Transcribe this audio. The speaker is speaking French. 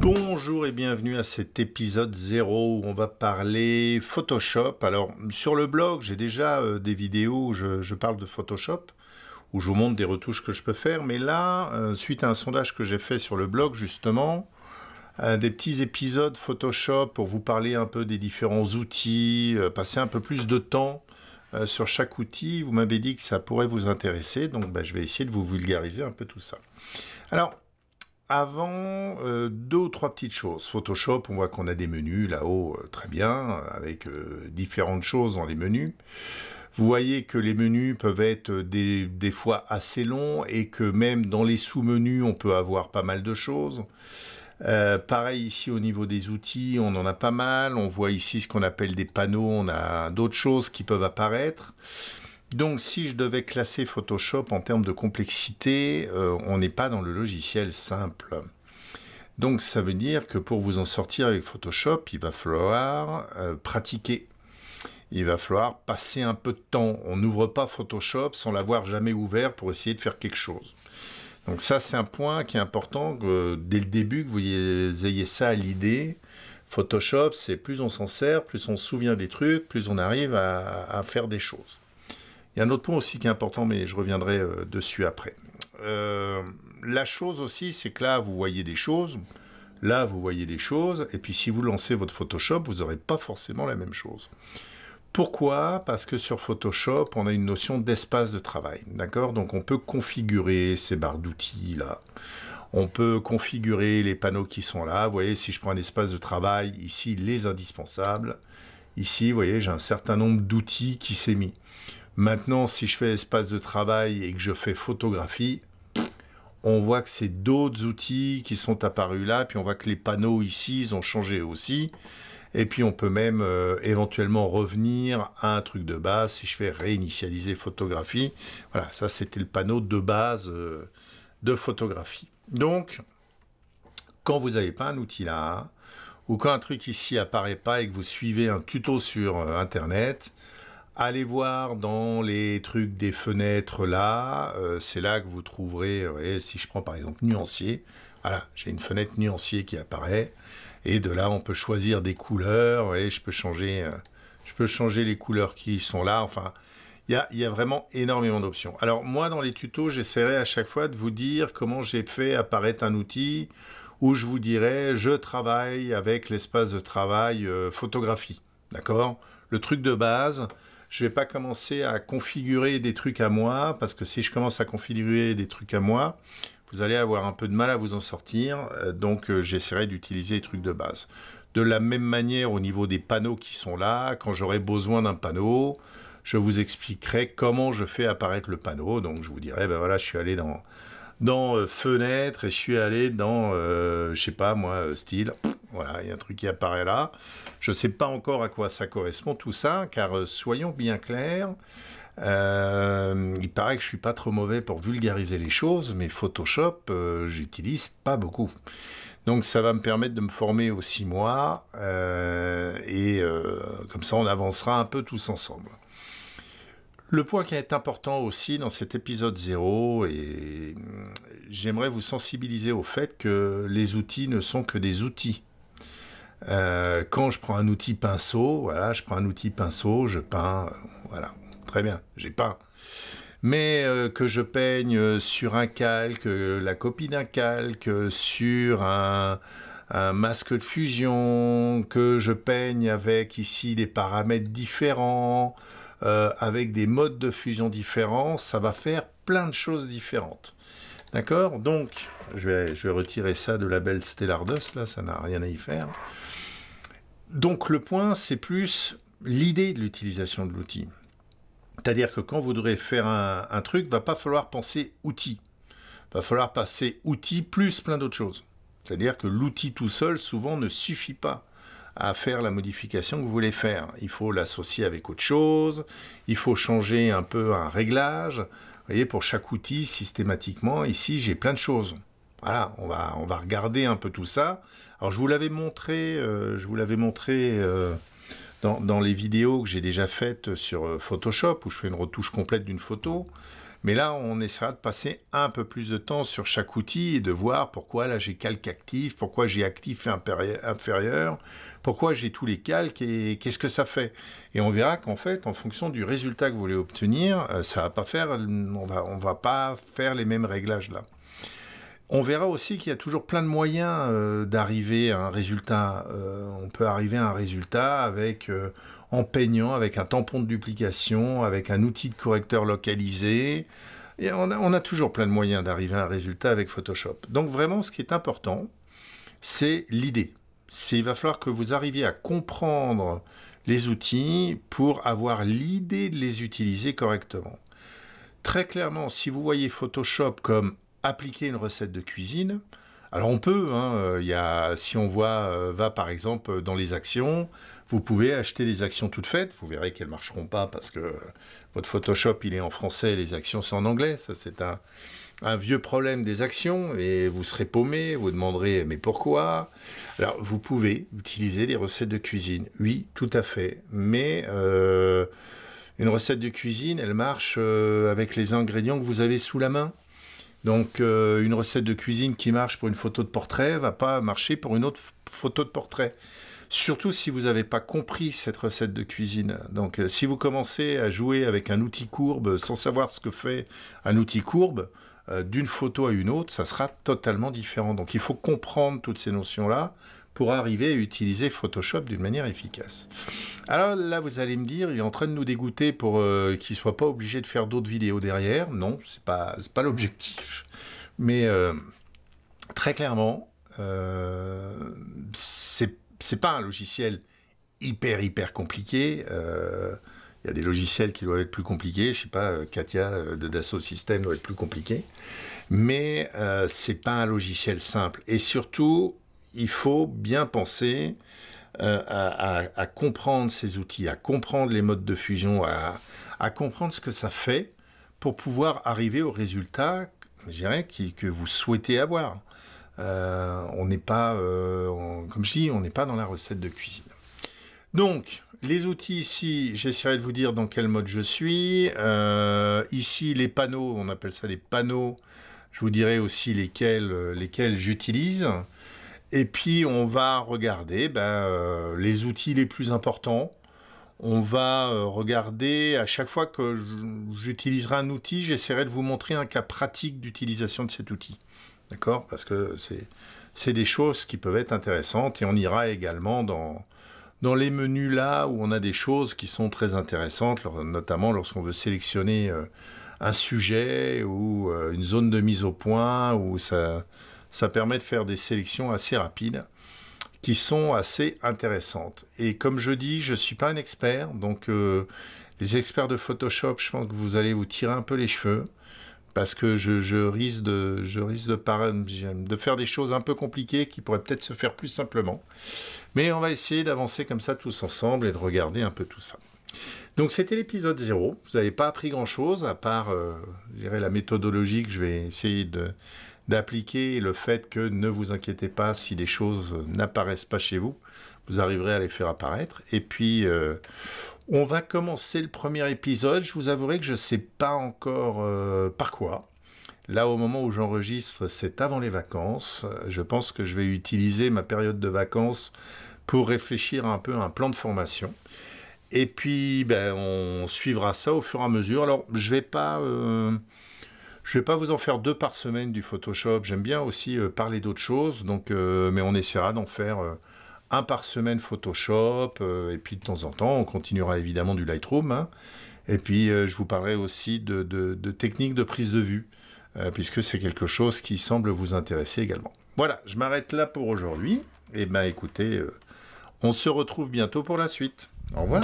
Bonjour et bienvenue à cet épisode 0 où on va parler Photoshop. Alors sur le blog j'ai déjà euh, des vidéos où je, parle de Photoshop, où je vous montre des retouches que je peux faire, mais là, euh, suite à un sondage que j'ai fait sur le blog justement, euh, des petits épisodes Photoshop pour vous parler un peu des différents outils, passer un peu plus de temps sur chaque outil. Vous m'avez dit que ça pourrait vous intéresser, donc bah, je vais essayer de vous vulgariser un peu tout ça. Alors, avant, euh, deux ou trois petites choses. Photoshop, on voit qu'on a des menus là-haut, euh, très bien, euh, avec différentes choses dans les menus. Vous voyez que les menus peuvent être des, fois assez longs et que même dans les sous-menus, on peut avoir pas mal de choses. pareil ici au niveau des outils, on en a pas mal. On voit ici ce qu'on appelle des panneaux, on a d'autres choses qui peuvent apparaître. Donc si je devais classer Photoshop en termes de complexité, euh, on n'est pas dans le logiciel simple. Donc ça veut dire que pour vous en sortir avec Photoshop, il va falloir euh, pratiquer. Il va falloir passer un peu de temps. On n'ouvre pas Photoshop sans l'avoir jamais ouvert pour essayer de faire quelque chose. Donc ça, c'est un point qui est important dès le début que vous ayez ça à l'idée. Photoshop, c'est plus on s'en sert, plus on se souvient des trucs, plus on arrive à faire des choses. Il y a un autre point aussi qui est important, mais je reviendrai euh, dessus après. Euh, la chose aussi, c'est que là, vous voyez des choses. Là, vous voyez des choses. Et puis, si vous lancez votre Photoshop, vous n'aurez pas forcément la même chose. Pourquoi Parce que sur Photoshop, on a une notion d'espace de travail. D'accord Donc, on peut configurer ces barres d'outils là. On peut configurer les panneaux qui sont là. Vous voyez, si je prends un espace de travail, ici, les indispensables. Ici, vous voyez, j'ai un certain nombre d'outils qui s'est mis. Maintenant, si je fais espace de travail et que je fais photographie, on voit que c'est d'autres outils qui sont apparus là, puis on voit que les panneaux ici, ils ont changé aussi. Et puis on peut même euh, éventuellement revenir à un truc de base. Si je fais réinitialiser photographie, voilà, ça c'était le panneau de base euh, de photographie. Donc, quand vous n'avez pas un outil là, ou quand un truc ici apparaît pas et que vous suivez un tuto sur euh, Internet, Allez voir dans les trucs des fenêtres là, euh, c'est là que vous trouverez, si je prends par exemple nuancier, voilà, j'ai une fenêtre nuancier qui apparaît, et de là on peut choisir des couleurs, et je peux changer, euh, je peux changer les couleurs qui sont là, enfin, il y a, vraiment énormément d'options. Alors moi dans les tutos, j'essaierai à chaque fois de vous dire comment j'ai fait apparaître un outil, où je vous dirais je travaille avec l'espace de travail euh, photographie, d'accord Le truc de base, je vais pas commencer à configurer des trucs à moi, parce que si je commence à configurer des trucs à moi, vous allez avoir un peu de mal à vous en sortir, euh, donc euh, j'essaierai d'utiliser les trucs de base. De la même manière au niveau des panneaux qui sont là, quand j'aurai besoin d'un panneau, je vous expliquerai comment je fais apparaître le panneau. Donc je vous dirai, ben voilà, je suis allé dans, dans euh, fenêtre et je suis allé dans, je sais pas moi, style, voilà, il y a un truc qui apparaît là. Je ne sais pas encore à quoi ça correspond tout ça, car euh, soyons bien clairs, euh, il paraît que je ne suis pas trop mauvais pour vulgariser les choses, mais Photoshop, euh, j'utilise pas beaucoup. Donc ça va me permettre de me former aussi six mois, et comme ça on avancera un peu tous ensemble. Le point qui est important aussi dans cet épisode 0, et j'aimerais vous sensibiliser au fait que les outils ne sont que des outils. Euh, quand je prends un outil pinceau, voilà, je prends un outil pinceau, je peins, euh, voilà, très bien, j'ai peint. Mais euh, que je peigne sur un calque, la copie d'un calque, sur un, masque de fusion, que je peigne avec ici des paramètres différents, avec des modes de fusion différents, ça va faire plein de choses différentes. D'accord Donc, je vais, retirer ça de la belle Stellardos, là, ça n'a rien à y faire. Donc, le point, c'est plus l'idée de l'utilisation de l'outil. C'est-à-dire que quand vous voudrez faire un, il truc, va pas falloir penser outil. Va falloir passer outil plus plein d'autres choses. C'est-à-dire que l'outil tout seul, souvent, ne suffit pas à faire la modification que vous voulez faire. Il faut l'associer avec autre chose, il faut changer un peu un réglage, voyez, pour chaque outil, systématiquement, ici, j'ai plein de choses. Voilà, on va, on va regarder un peu tout ça. Alors, je vous l'avais montré, euh, je vous l'avais montré euh, dans, dans, les vidéos que j'ai déjà faites sur euh, Photoshop, où je fais une retouche complète d'une photo. Mais là, on essaiera de passer un peu plus de temps sur chaque outil et de voir pourquoi là j'ai calque actif, pourquoi j'ai actif inférieur, pourquoi j'ai tous les calques et qu'est-ce que ça fait. Et on verra qu'en fait, en fonction du résultat que vous voulez obtenir, euh, ça va pas faire, on va, on va pas faire les mêmes réglages là. On verra aussi qu'il y a toujours plein de moyens euh, d'arriver à un résultat. Euh, on peut arriver à un résultat avec euh, en peignant, avec un tampon de duplication, avec un outil de correcteur localisé. Et on a, on a toujours plein de moyens d'arriver à un résultat avec Photoshop. Donc vraiment, ce qui est important, c'est l'idée. Il va falloir que vous arriviez à comprendre les outils pour avoir l'idée de les utiliser correctement. Très clairement, si vous voyez Photoshop comme appliquer une recette de cuisine, alors on peut, hein, euh, y si on voit, euh, va par exemple dans les actions, vous pouvez acheter des actions toutes faites, vous verrez qu'elles ne marcheront pas parce que euh, votre Photoshop il est en français et les actions sont en anglais, ça c'est un, vieux problème des actions et vous serez paumé, vous demanderez mais pourquoi Alors vous pouvez utiliser des recettes de cuisine, oui tout à fait, mais... une recette de cuisine, elle marche avec les ingrédients que vous avez sous la main. Donc euh, une recette de cuisine qui marche pour une photo de portrait va pas marcher pour une autre photo de portrait. Surtout si vous n'avez pas compris cette recette de cuisine. Donc euh, si vous commencez à jouer avec un outil courbe sans savoir ce que fait un outil courbe, euh, d'une photo à une autre, ça sera totalement différent. Donc il faut comprendre toutes ces notions-là, pour arriver à utiliser Photoshop d'une manière efficace. Alors là, vous allez me dire, il est en train de nous dégoûter pour euh, qu'il ne soit pas obligé de faire d'autres vidéos derrière. Non, ce n'est pas, pas l'objectif. Mais euh, très clairement, euh, c'est ce n'est pas un logiciel hyper, hyper compliqué. Il y a des logiciels qui doivent être plus compliqués. Je sais pas, Katia de Dassault System doit être plus compliqué. Mais euh, c'est pas un logiciel simple. Et surtout, il faut bien penser euh, à, comprendre ces outils, à comprendre les modes de fusion, à, comprendre ce que ça fait pour pouvoir arriver au résultat, que vous souhaitez avoir. Euh, on n'est pas, euh, comme je dis, on n'est pas dans la recette de cuisine. Donc, les outils ici, j'essaierai de vous dire dans quel mode je suis. ici, les panneaux, on appelle ça des panneaux. Je vous dirai aussi lesquels j'utilise. Et puis on va regarder ben, euh, les outils les plus importants. On va euh, regarder à chaque fois que j'utiliserai un outil, j'essaierai de vous montrer un cas pratique d'utilisation de cet outil. D'accord Parce que c'est des choses qui peuvent être intéressantes et on ira également dans, dans les menus là où on a des choses qui sont très intéressantes, notamment lorsqu'on veut sélectionner euh, un sujet ou une zone de mise au point ou ça ça permet de faire des sélections assez rapides qui sont assez intéressantes. Et comme je dis, je ne suis pas un expert, donc euh, les experts de Photoshop, je pense que vous allez vous tirer un peu les cheveux, parce que je, risque, de, faire des choses un peu compliquées qui pourraient peut-être se faire plus simplement. Mais on va essayer d'avancer comme ça tous ensemble et de regarder un peu tout ça. Donc c'était l'épisode 0, vous n'avez pas appris grand-chose, à part euh, la méthodologie que je vais essayer de, d'appliquer le fait que ne vous inquiétez pas si des choses n'apparaissent pas chez vous, vous arriverez à les faire apparaître. Et puis, euh, on va commencer le premier épisode. Je vous avouerai que je ne sais pas encore euh, par quoi. Là, au moment où j'enregistre, c'est avant les vacances. Je pense que je vais utiliser ma période de vacances pour réfléchir un peu à un plan de formation. Et puis, ben, on suivra ça au fur et à mesure. Alors, je ne vais pas... Euh, je ne vais pas vous en faire deux par semaine du Photoshop. J'aime bien aussi euh, parler d'autres choses, donc, euh, mais on essaiera d'en faire euh, un par semaine Photoshop, et puis de temps en temps, on continuera évidemment du Lightroom. Hein. Et puis, je vous parlerai aussi de, techniques de prise de vue, puisque c'est quelque chose qui semble vous intéresser également. Voilà, je m'arrête là pour aujourd'hui. Et eh bien, écoutez, on se retrouve bientôt pour la suite. Au revoir.